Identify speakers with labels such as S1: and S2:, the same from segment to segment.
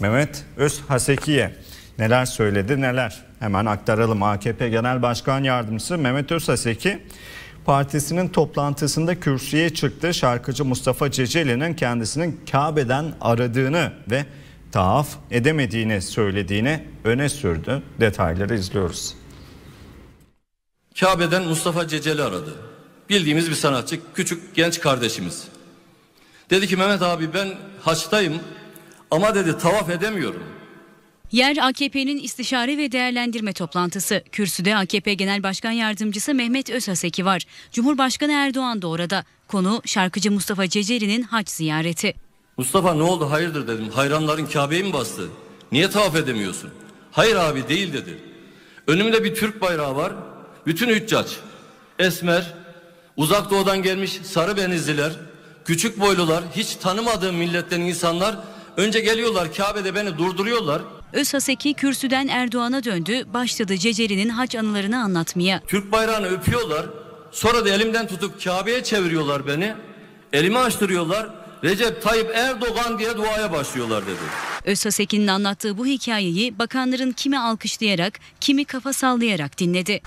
S1: Mehmet Özhaseki'ye neler söyledi neler hemen aktaralım. AKP Genel Başkan Yardımcısı Mehmet Özhaseki partisinin toplantısında kürsüye çıktı. Şarkıcı Mustafa Ceceli'nin kendisinin Kabe'den aradığını ve taaf edemediğini söylediğini öne sürdü. Detayları izliyoruz.
S2: Kabe'den Mustafa Ceceli aradı. Bildiğimiz bir sanatçı, küçük genç kardeşimiz. Dedi ki Mehmet abi ben haçtayım, ama dedi tavaf edemiyorum.
S3: Yer AKP'nin istişare ve değerlendirme toplantısı. Kürsüde AKP Genel Başkan Yardımcısı Mehmet Özhaseki var. Cumhurbaşkanı Erdoğan da orada. Konu şarkıcı Mustafa Ceceri'nin haç ziyareti.
S2: Mustafa ne oldu hayırdır dedim. Hayranların Kabe'yi mi bastı? Niye tavaf edemiyorsun? Hayır abi değil dedi. Önümde bir Türk bayrağı var. Bütün hüccaç, esmer, uzak doğudan gelmiş sarı benizliler, küçük boylular, hiç tanımadığım milletten insanlar Önce geliyorlar Kabe'de beni durduruyorlar.
S3: Özhaseki kürsüden Erdoğan'a döndü, başladı Cecerinin haç anılarını anlatmaya.
S2: Türk bayrağını öpüyorlar, sonra da elimden tutup Kabe'ye çeviriyorlar beni. Elimi açtırıyorlar, Recep Tayyip Erdoğan diye duaya başlıyorlar dedi.
S3: Özhaseki'nin anlattığı bu hikayeyi bakanların kimi alkışlayarak, kimi kafa sallayarak dinledi.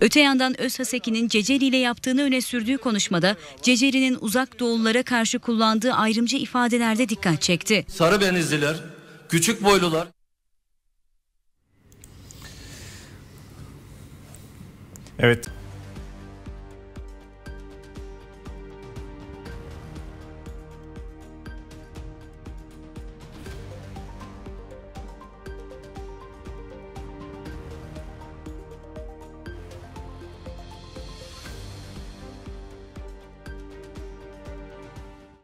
S3: Öte yandan Özhaseki'nin Ceceli ile yaptığını öne sürdüğü konuşmada Ceceli'nin uzak doğullara karşı kullandığı ayrımcı ifadelerde dikkat çekti.
S2: Sarı benizliler, küçük boylular
S1: Evet